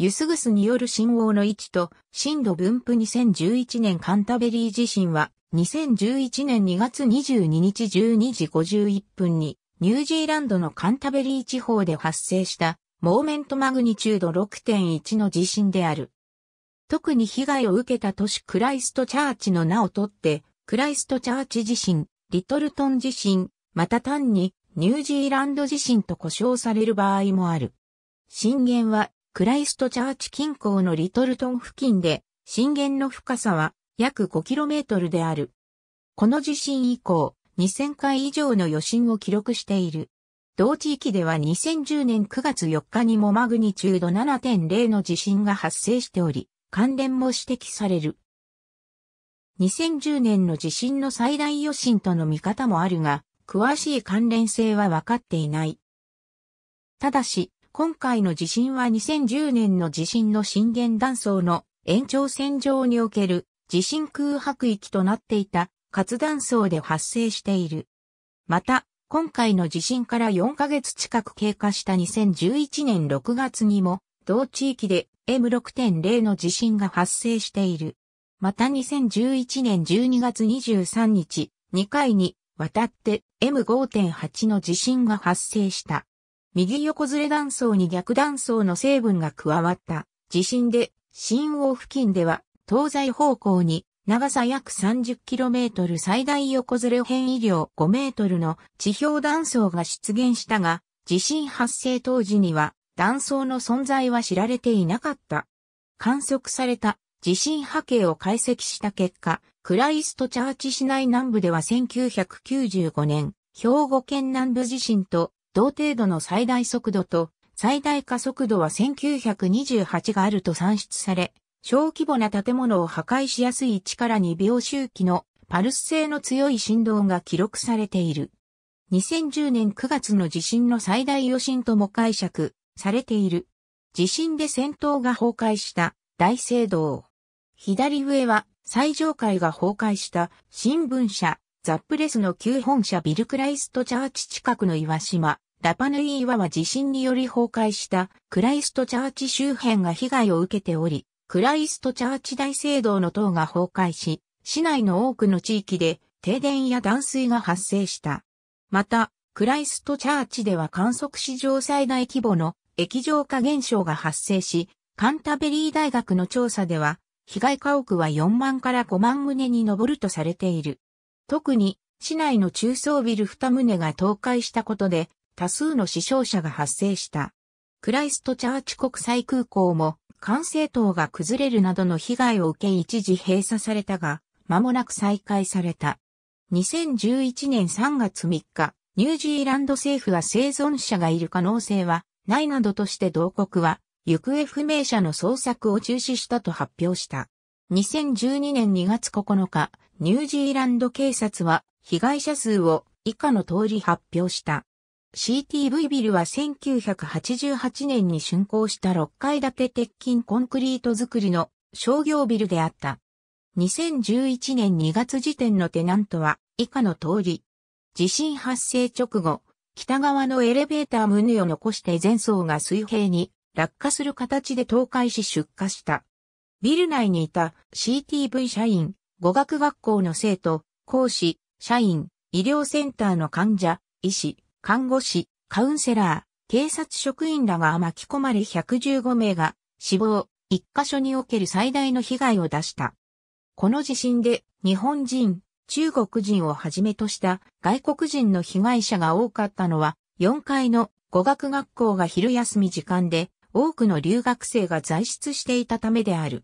ユスグスによる信号の位置と、震度分布2011年カンタベリー地震は、2011年2月22日12時51分に、ニュージーランドのカンタベリー地方で発生した、モーメントマグニチュード6.1の地震である。特に被害を受けた都市クライストチャーチの名をとって、クライストチャーチ地震、リトルトン地震、また単にニュージーランド地震と呼称される場合もある。震源はクライストチャーチ近郊のリトルトン付近で、震源の深さは約 5km である。この地震以降、2000回以上の余震を記録している。同地域では2010年9月4日にもマグニチュード7.0の地震が発生しており、関連も指摘される。2010年の地震の最大余震との見方もあるが、詳しい関連性は分かっていない。ただし、今回の地震は2010年の地震の震源断層の延長線上における地震空白域となっていた活断層で発生している。また、今回の地震から4ヶ月近く経過した2011年6月にも、同地域で M6.0 の地震が発生している。また2011年12月23日、2回にわたって M5.8 の地震が発生した。右横ずれ断層に逆断層の成分が加わった地震で、新王付近では東西方向に長さ約 30km 最大横ずれ変異量 5m の地表断層が出現したが、地震発生当時には断層の存在は知られていなかった。観測された地震波形を解析した結果、クライストチャーチ市内南部では1995年、兵庫県南部地震と同程度の最大速度と最大加速度は1928があると算出され、小規模な建物を破壊しやすい力から2秒周期のパルス性の強い振動が記録されている。2010年9月の地震の最大余震とも解釈されている。地震で戦闘が崩壊した大聖堂。左上は最上階が崩壊した新聞社ザップレスの旧本社ビルクライストチャーチ近くの岩島、ラパヌイ岩は地震により崩壊したクライストチャーチ周辺が被害を受けており、クライストチャーチ大聖堂の塔が崩壊し、市内の多くの地域で停電や断水が発生した。また、クライストチャーチでは観測史上最大規模の液状化現象が発生し、カンタベリー大学の調査では、被害家屋は4万から5万棟に上るとされている。特に市内の中層ビル二棟が倒壊したことで多数の死傷者が発生した。クライストチャーチ国際空港も管制塔が崩れるなどの被害を受け一時閉鎖されたが、間もなく再開された。2011年3月3日、ニュージーランド政府は生存者がいる可能性はないなどとして同国は行方不明者の捜索を中止したと発表した。2012年2月9日、ニュージーランド警察は被害者数を以下の通り発表した。CTV ビルは1988年に竣工した6階建て鉄筋コンクリート造りの商業ビルであった。2011年2月時点のテナントは以下の通り。地震発生直後、北側のエレベーター胸を残して前層が水平に落下する形で倒壊し出火した。ビル内にいた CTV 社員語学学校の生徒、講師、社員、医療センターの患者、医師、看護師、カウンセラー、警察職員らが巻き込まれ115名が死亡、一箇所における最大の被害を出した。この地震で日本人、中国人をはじめとした外国人の被害者が多かったのは4階の語学学校が昼休み時間で多くの留学生が在室していたためである。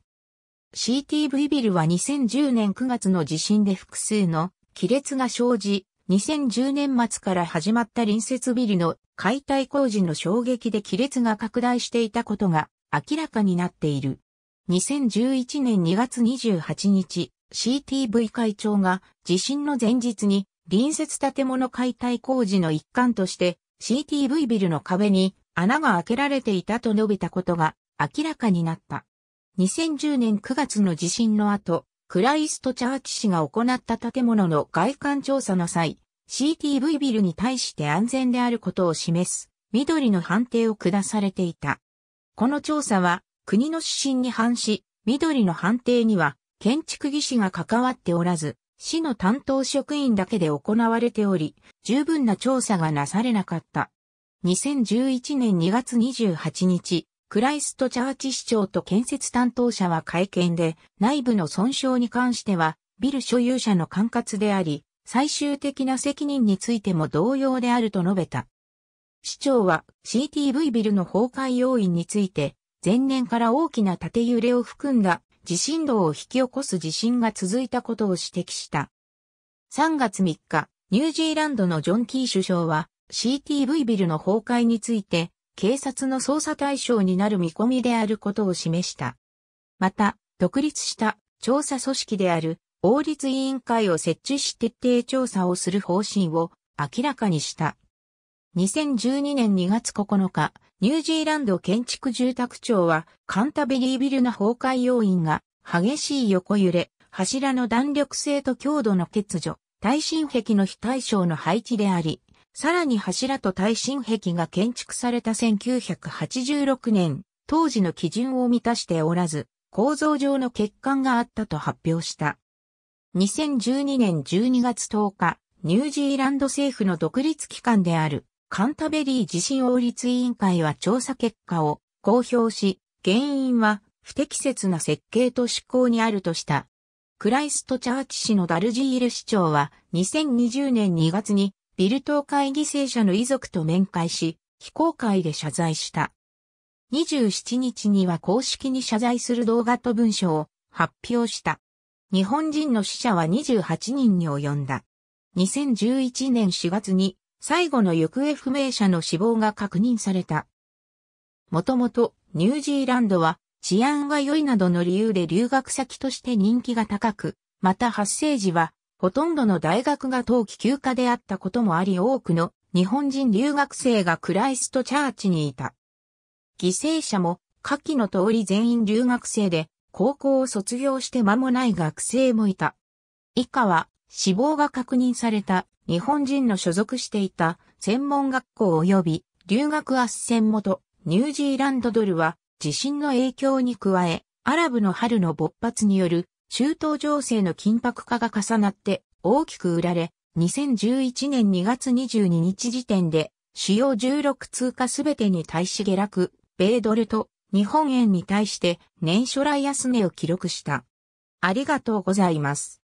CTV ビルは2010年9月の地震で複数の亀裂が生じ、2010年末から始まった隣接ビルの解体工事の衝撃で亀裂が拡大していたことが明らかになっている。2011年2月28日、CTV 会長が地震の前日に隣接建物解体工事の一環として CTV ビルの壁に穴が開けられていたと述べたことが明らかになった。2010年9月の地震の後、クライストチャーチ市が行った建物の外観調査の際、CTV ビルに対して安全であることを示す緑の判定を下されていた。この調査は国の指針に反し、緑の判定には建築技師が関わっておらず、市の担当職員だけで行われており、十分な調査がなされなかった。2011年2月28日、クライストチャーチ市長と建設担当者は会見で、内部の損傷に関しては、ビル所有者の管轄であり、最終的な責任についても同様であると述べた。市長は CTV ビルの崩壊要因について、前年から大きな縦揺れを含んだ地震動を引き起こす地震が続いたことを指摘した。3月3日、ニュージーランドのジョン・キー首相は CTV ビルの崩壊について、警察の捜査対象になる見込みであることを示した。また、独立した調査組織である法律委員会を設置し徹底調査をする方針を明らかにした。2012年2月9日、ニュージーランド建築住宅庁はカンタベリービルの崩壊要因が激しい横揺れ、柱の弾力性と強度の欠如、耐震壁の非対称の配置であり、さらに柱と耐震壁が建築された1986年、当時の基準を満たしておらず、構造上の欠陥があったと発表した。2012年12月10日、ニュージーランド政府の独立機関であるカンタベリー地震王立委員会は調査結果を公表し、原因は不適切な設計と執行にあるとした。クライストチャーチ市のダルジール市長は2020年2月にビルトー会犠牲者の遺族と面会し、非公開で謝罪した。27日には公式に謝罪する動画と文書を発表した。日本人の死者は28人に及んだ。2011年4月に最後の行方不明者の死亡が確認された。もともとニュージーランドは治安が良いなどの理由で留学先として人気が高く、また発生時はほとんどの大学が冬季休暇であったこともあり多くの日本人留学生がクライストチャーチにいた。犠牲者も下記の通り全員留学生で高校を卒業して間もない学生もいた。以下は死亡が確認された日本人の所属していた専門学校及び留学斡旋元ニュージーランドドルは地震の影響に加えアラブの春の勃発による中東情勢の緊迫化が重なって大きく売られ、2011年2月22日時点で主要16通貨すべてに対し下落、米ドルと日本円に対して年初来安値を記録した。ありがとうございます。